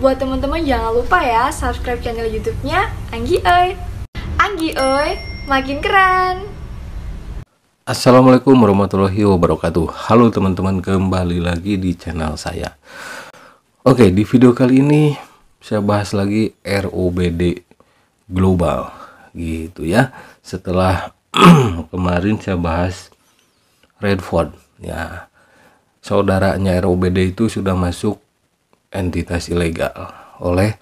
Buat teman-teman jangan lupa ya subscribe channel YouTube-nya Anggi Oi. Anggi Oi, makin keren. Assalamualaikum warahmatullahi wabarakatuh. Halo teman-teman, kembali lagi di channel saya. Oke, di video kali ini saya bahas lagi ROBD global gitu ya. Setelah kemarin saya bahas Redford ya. Saudaranya ROBD itu sudah masuk entitas ilegal oleh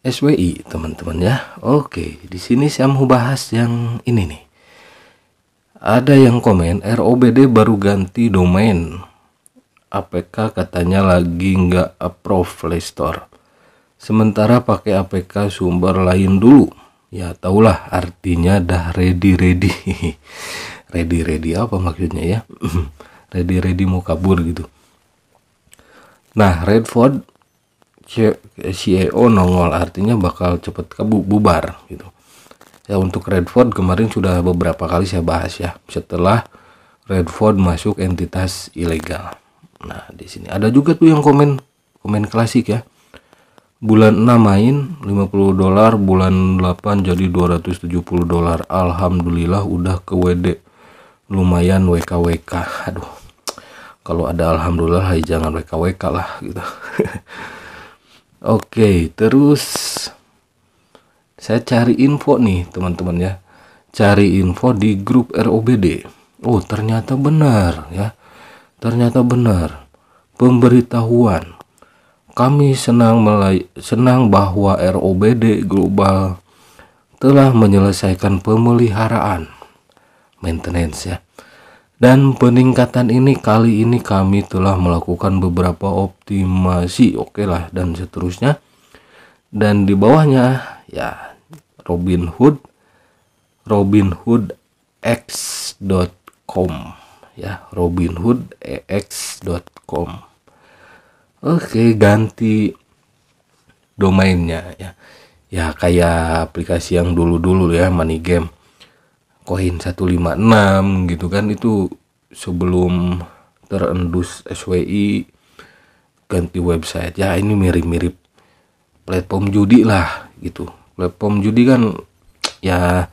SWI teman-teman ya. Oke, di sini saya mau bahas yang ini nih. Ada yang komen ROBD baru ganti domain. APK katanya lagi nggak approve Play Store. Sementara pakai APK sumber lain dulu. Ya tahulah artinya dah ready ready. ready ready apa maksudnya ya? ready ready mau kabur gitu. Nah, Redford CEO e nongol artinya bakal cepet bubar gitu ya untuk Redford kemarin sudah beberapa kali saya bahas ya setelah Redford masuk entitas ilegal nah di sini ada juga tuh yang komen komen klasik ya bulan 6 main 50 dolar bulan 8 jadi 270 dolar Alhamdulillah udah ke WD lumayan WKWK aduh kalau ada Alhamdulillah jangan WKWK lah gitu Oke, terus saya cari info nih, teman-teman ya. Cari info di grup ROBD. Oh, ternyata benar ya. Ternyata benar. Pemberitahuan. Kami senang melay senang bahwa ROBD Global telah menyelesaikan pemeliharaan maintenance ya dan peningkatan ini kali ini kami telah melakukan beberapa optimasi, oke okay lah dan seterusnya. Dan di bawahnya ya Robin Hood robinhoodx.com ya Robinhoodx.com. Oke, ganti domainnya ya. Ya kayak aplikasi yang dulu-dulu ya, money game koin 156 gitu kan itu sebelum terendus SWI ganti website ya ini mirip-mirip platform judi lah gitu platform judi kan ya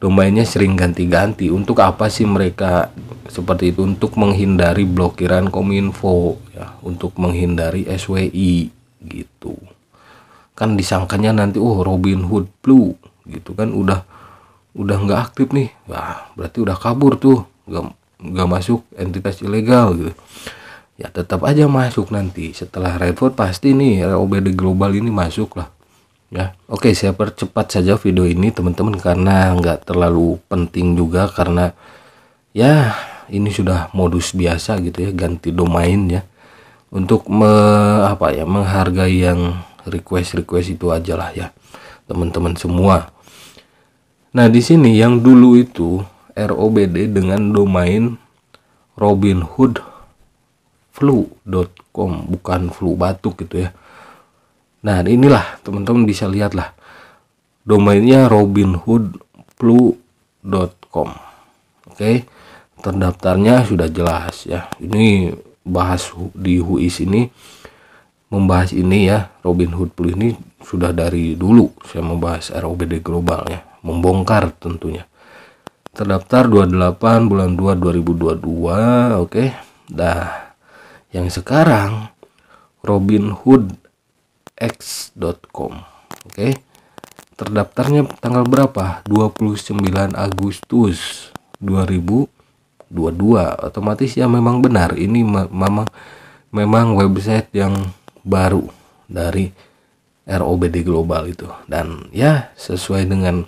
domainnya sering ganti-ganti untuk apa sih mereka seperti itu untuk menghindari blokiran kominfo ya untuk menghindari SWI gitu kan disangkanya nanti oh Robin Hood Blue gitu kan udah udah nggak aktif nih wah berarti udah kabur tuh nggak nggak masuk entitas ilegal gitu ya tetap aja masuk nanti setelah revo pasti nih obd global ini masuk lah ya oke saya percepat saja video ini teman-teman karena nggak terlalu penting juga karena ya ini sudah modus biasa gitu ya ganti domain ya untuk me, apa ya menghargai yang request request itu aja lah ya teman-teman semua Nah, di sini yang dulu itu ROBD dengan domain robinhoodflu.com bukan flu batuk gitu ya. Nah, inilah teman-teman bisa lah Domainnya robinhoodflu.com. Oke. Terdaftarnya sudah jelas ya. Ini bahas di HUIS ini membahas ini ya Robin Hood Blue ini sudah dari dulu saya membahas ROBD global ya membongkar tentunya terdaftar 28 bulan 2 2022 oke okay. dah yang sekarang Robin Hood x.com oke okay. terdaftarnya tanggal berapa 29 Agustus 2022 otomatis ya memang benar ini memang memang website yang baru dari ROBD global itu dan ya sesuai dengan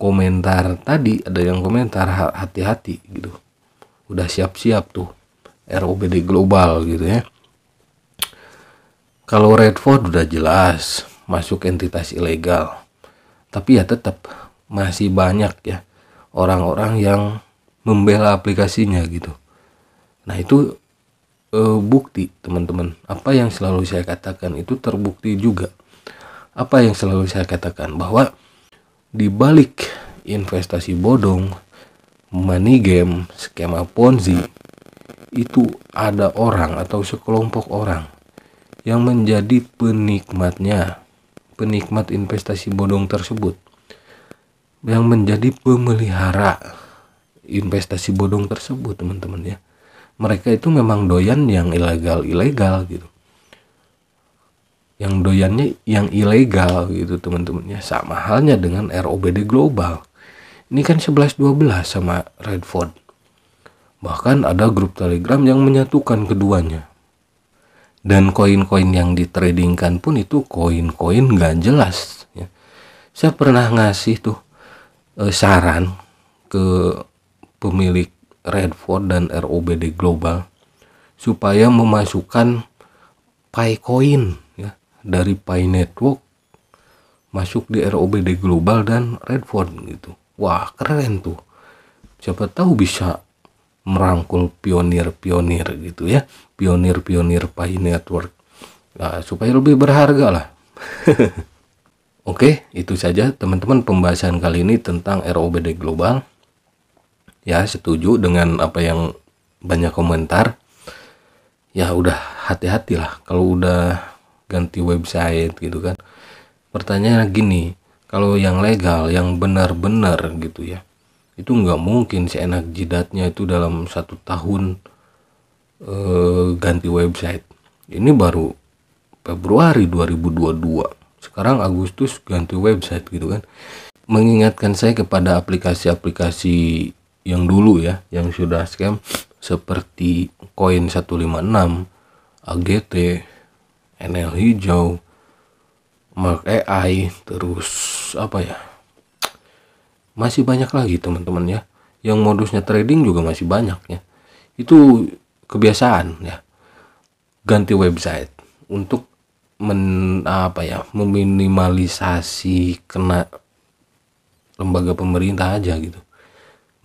komentar tadi ada yang komentar hati-hati gitu udah siap-siap tuh ROBD global gitu ya kalau Redford udah jelas masuk entitas ilegal tapi ya tetap masih banyak ya orang-orang yang membela aplikasinya gitu nah itu e, bukti teman-teman apa yang selalu saya katakan itu terbukti juga apa yang selalu saya katakan bahwa di balik investasi bodong money game skema ponzi itu ada orang atau sekelompok orang yang menjadi penikmatnya penikmat investasi bodong tersebut yang menjadi pemelihara investasi bodong tersebut teman-teman ya mereka itu memang doyan yang ilegal-ilegal gitu yang doyannya yang ilegal gitu teman-temannya sama halnya dengan ROBD global ini kan 11-12 sama Redford bahkan ada grup telegram yang menyatukan keduanya dan koin-koin yang ditradingkan pun itu koin-koin gak jelas ya. saya pernah ngasih tuh eh, saran ke pemilik Redford dan ROBD Global supaya memasukkan Pi Coin ya dari Pi Network masuk di ROBD Global dan Redford gitu. Wah, keren tuh. Siapa tahu bisa merangkul pionir-pionir gitu ya. Pionir-pionir Pi Network. Nah, supaya lebih berharga lah. Oke, itu saja teman-teman pembahasan kali ini tentang ROBD Global ya setuju dengan apa yang banyak komentar ya udah hati hatilah kalau udah ganti website gitu kan pertanyaannya gini kalau yang legal yang benar-benar gitu ya itu nggak mungkin si enak jidatnya itu dalam satu tahun eh, ganti website ini baru Februari 2022 sekarang Agustus ganti website gitu kan mengingatkan saya kepada aplikasi-aplikasi yang dulu ya yang sudah scam seperti koin 156 AGT NL hijau Mark AI terus apa ya masih banyak lagi teman-teman ya yang modusnya trading juga masih banyak ya itu kebiasaan ya ganti website untuk men apa ya meminimalisasi kena lembaga pemerintah aja gitu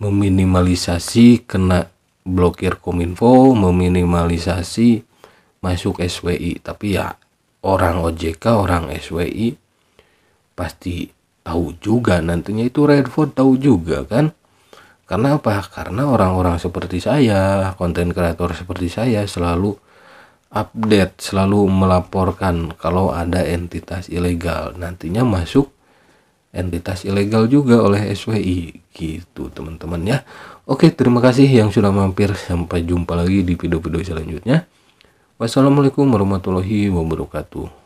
meminimalisasi kena blokir kominfo meminimalisasi masuk SWI tapi ya orang OJK orang SWI pasti tahu juga nantinya itu Redford tahu juga kan karena apa karena orang-orang seperti saya konten kreator seperti saya selalu update selalu melaporkan kalau ada entitas ilegal nantinya masuk entitas ilegal juga oleh SWI gitu teman-teman ya oke terima kasih yang sudah mampir sampai jumpa lagi di video-video selanjutnya wassalamualaikum warahmatullahi wabarakatuh